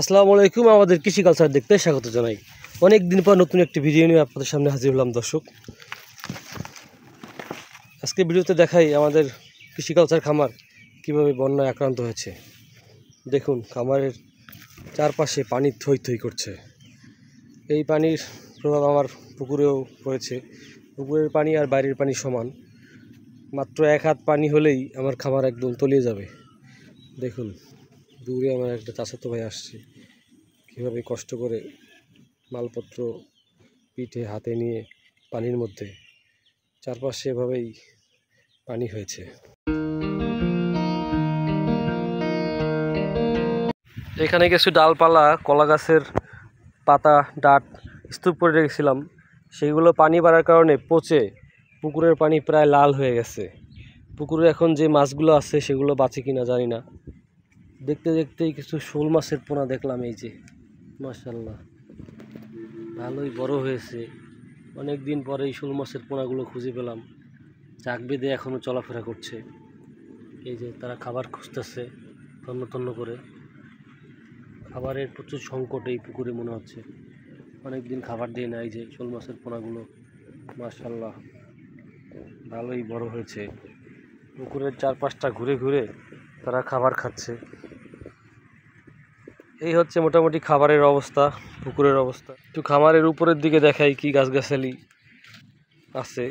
আসসালামু আলাইকুম আমাদের কৃষি কালচার দেখতে স্বাগত জানাই অনেক দিন পর নতুন একটি ভিডিও নিয়ে আপনাদের সামনে হাজির হলাম দর্শক আজকে ভিডিওতে দেখাই আমাদের কৃষি কালচার খামার কিভাবে বন্যায় আক্রান্ত হয়েছে দেখুন খামারের চারপাশে পানি থই থই করছে এই পানির প্রভাব আমার পুকুরেও পড়েছে পুকুরের পানি আর বাইরের পানি সমান মাত্র এক হাত পানি হলেই আমার খামার একদম তলিয়ে যাবে দেখুন দূরে আমার একটা চাচাতো ভাই আসছে কীভাবে কষ্ট করে মালপত্র পিঠে হাতে নিয়ে পানির মধ্যে চারপাশে এভাবেই পানি হয়েছে এখানে কিছু ডালপালা কলা গাছের পাতা ডাট স্তূপ করে রেখেছিলাম সেইগুলো পানি বাড়ার কারণে পচে পুকুরের পানি প্রায় লাল হয়ে গেছে পুকুরে এখন যে মাছগুলো আছে সেগুলো বাঁচে কিনা জানি না দেখতে দেখতেই কিছু শোল মাছের পোনা দেখলাম এই যে মাসাল্লাহ ভালোই বড় হয়েছে অনেক দিন পরে এই শোল মাছের পোনাগুলো খুঁজে পেলাম চাক বেঁধে এখনও চলাফেরা করছে এই যে তারা খাবার খুঁজতেছে তন্ন তন্ন করে খাবারের প্রচুর সংকট এই পুকুরে মনে হচ্ছে অনেক দিন খাবার দিয়ে নেয় যে শোল মাছের পোনাগুলো মাসাল্লাহ ভালোই বড় হয়েছে পুকুরের চারপাশটা ঘুরে ঘুরে তারা খাবার খাচ্ছে এই হচ্ছে মোটামুটি খাবারের অবস্থা পুকুরের অবস্থা একটু খামারের উপরের দিকে দেখাই কি গাছগাছালি আছে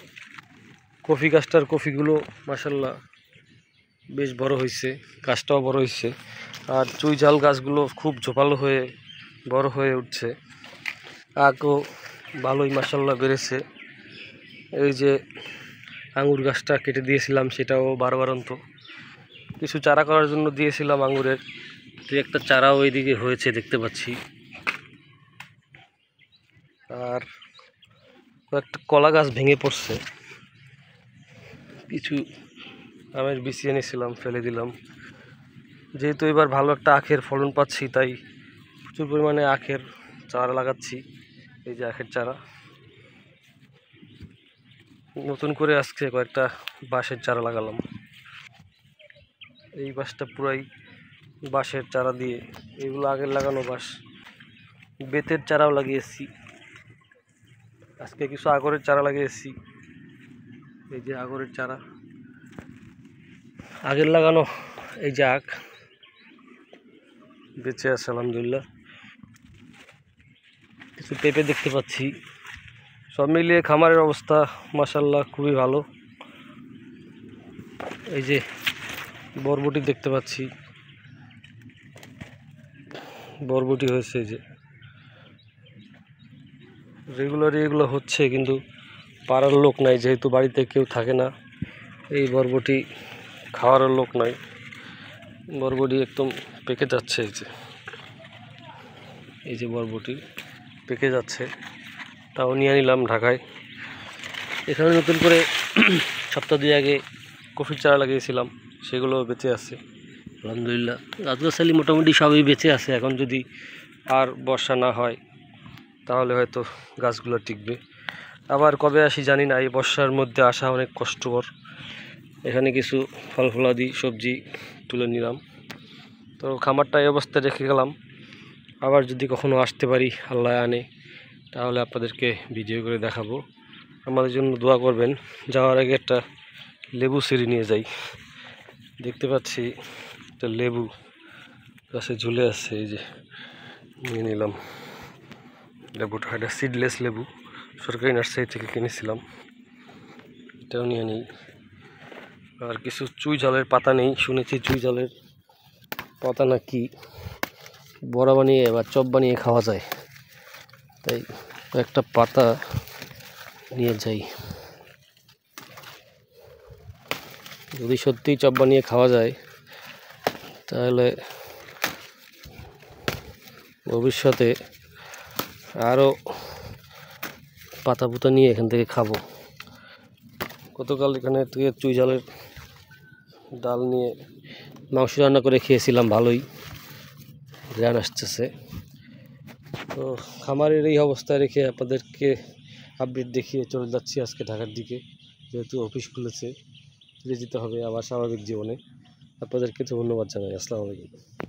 কফি গাছটার কফিগুলো মাসাল্লাহ বেশ বড় হয়েছে গাছটাও বড় হয়েছে আর চুই জাল গাছগুলো খুব ঝোপালো হয়ে বড় হয়ে উঠছে আগও ভালোই মাসাল্লাহ বেড়েছে এই যে আঙুর গাছটা কেটে দিয়েছিলাম সেটাও বারবারন্ত কিছু চারা করার জন্য দিয়েছিলাম আঙুরের দু একটা চারাও ওইদিকে হয়েছে দেখতে পাচ্ছি আর কয়েকটা কলা গাছ ভেঙে পড়ছে কিছু আমের বিছিয়ে নিয়েছিলাম ফেলে দিলাম যেহেতু এবার ভালো একটা আখের ফলন পাচ্ছি তাই প্রচুর পরিমাণে আখের চারা লাগাচ্ছি এই যে আখের চারা নতুন করে আজকে কয়েকটা বাঁশের চারা লাগালাম এই বাঁশটা পুরাই বাঁশের চারা দিয়ে এগুলো আগের লাগানো বাঁশ বেতের চারাও লাগিয়েছি আজকে কিছু আগরের চারা লাগিয়েছি এই যে আগরের চারা আগের লাগানো এই যে আখ বেঁচে আছে আলহামদুলিল্লাহ কিছু পেঁপে দেখতে পাচ্ছি সব মিলিয়ে খামারের অবস্থা মাসাল্লাহ খুবই ভালো এই যে বরবটি দেখতে পাচ্ছি বরবটি হয়েছে এই যে রেগুলারই এগুলো হচ্ছে কিন্তু পাড়ার লোক নাই যেহেতু বাড়িতে কেউ থাকে না এই বরবটি খাওয়ার লোক নাই বরবটি একদম পেকে যাচ্ছে এই যে এই যে বরবটি পেকে যাচ্ছে তাও নিয়ে নিলাম ঢাকায় এখানে নতুন করে সপ্তাহ দিয়ে আগে কফির চারা লাগিয়েছিলাম সেগুলো বেঁচে আছে আলহামদুলিল্লাহ গাছগাছালি মোটামুটি সবই বেঁচে আছে এখন যদি আর বর্ষা না হয় তাহলে হয়তো গাছগুলো টিকবে আবার কবে আসি জানি না এই বর্ষার মধ্যে আসা অনেক কষ্টকর এখানে কিছু ফল ফলাদি সবজি তুলে নিলাম তো খামারটা এই অবস্থায় রেখে গেলাম আবার যদি কখনো আসতে পারি আল্লাহ আনে তাহলে আপনাদেরকে ভিডিও করে দেখাবো আমাদের জন্য দোয়া করবেন যাওয়ার আগে একটা লেবু সিঁড়ি নিয়ে যাই দেখতে পাচ্ছি একটা লেবু গাছে ঝুলে আছে এই যে নিয়ে নিলাম লেবুটা এটা সিডলেস লেবু সরকারি নার্সারি থেকে কিনেছিলাম এটাও নিয়ে নিই আর কিছু চুই জালের পাতা নেই শুনেছি চুই জালের পাতা না কি বড়া বানিয়ে বা চপ বানিয়ে খাওয়া যায় তাই কয়েকটা পাতা নিয়ে যাই যদি সত্যিই চপ বানিয়ে খাওয়া যায় তাহলে ভবিষ্যতে আরও পাতা পুতা নিয়ে এখান থেকে খাবো গতকাল এখানে থেকে চুই জালের ডাল নিয়ে মাংস রান্না করে খেয়েছিলাম ভালোই জ্ঞান আসতেছে তো খামারের এই অবস্থায় রেখে আপনাদেরকে আপডেট দেখিয়ে চলে যাচ্ছি আজকে ঢাকার দিকে যেহেতু অফিস খুলেছে ফিরে যেতে হবে আবার স্বাভাবিক জীবনে আপনাদেরকে ধন্যবাদ জানাই আসসালামু আলাইকুম